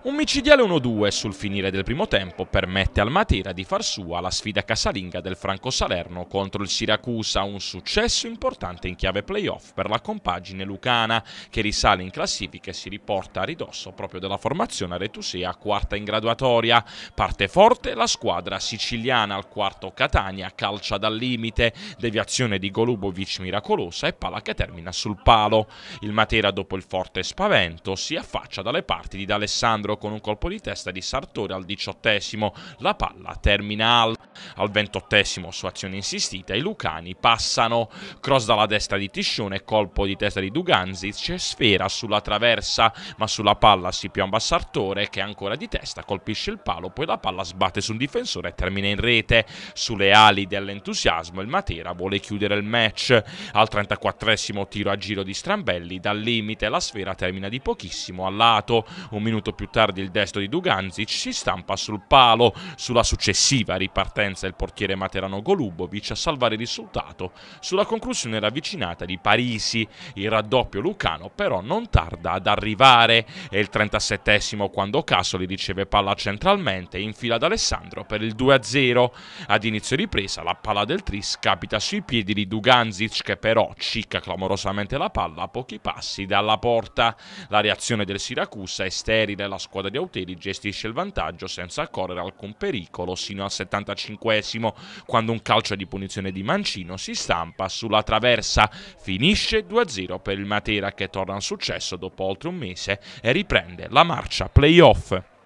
Un micidiale 1-2 sul finire del primo tempo permette al Matera di far sua la sfida casalinga del Franco Salerno contro il Siracusa, un successo importante in chiave playoff per la compagine lucana, che risale in classifica e si riporta a ridosso proprio della formazione Retusea, quarta in graduatoria. Parte forte la squadra siciliana al quarto Catania, calcia dal limite, deviazione di Golubovic miracolosa e palla che termina sul palo. Il Matera dopo il forte spavento si affaccia dalle parti di D'Alessandro Allegro con un colpo di testa di Sartori al diciottesimo. La palla termina al, al ventottesimo su azione insistita. I Lucani passano, cross dalla destra di Tiscione, colpo di testa di Duganzic, sfera sulla traversa ma sulla palla si piomba Sartore che ancora di testa colpisce il palo, poi la palla sbatte su un difensore e termina in rete. Sulle ali dell'entusiasmo il Matera vuole chiudere il match. Al 34 tiro a giro di Strambelli, dal limite la sfera termina di pochissimo a lato. Un minuto più tardi tardi il destro di Duganzic si stampa sul palo. Sulla successiva ripartenza il portiere materano Golubovic a salvare il risultato. Sulla conclusione ravvicinata di Parisi, il raddoppio lucano però non tarda ad arrivare. È il 37 quando Casoli riceve palla centralmente in fila ad Alessandro per il 2-0. Ad inizio ripresa la palla del Tris capita sui piedi di Duganzic che però cicca clamorosamente la palla a pochi passi dalla porta. La reazione del Siracusa è sterile, la squadra di Auteri gestisce il vantaggio senza correre alcun pericolo sino al 75 quando un calcio di punizione di Mancino si stampa sulla traversa. Finisce 2-0 per il Matera che torna al successo dopo oltre un mese e riprende la marcia playoff.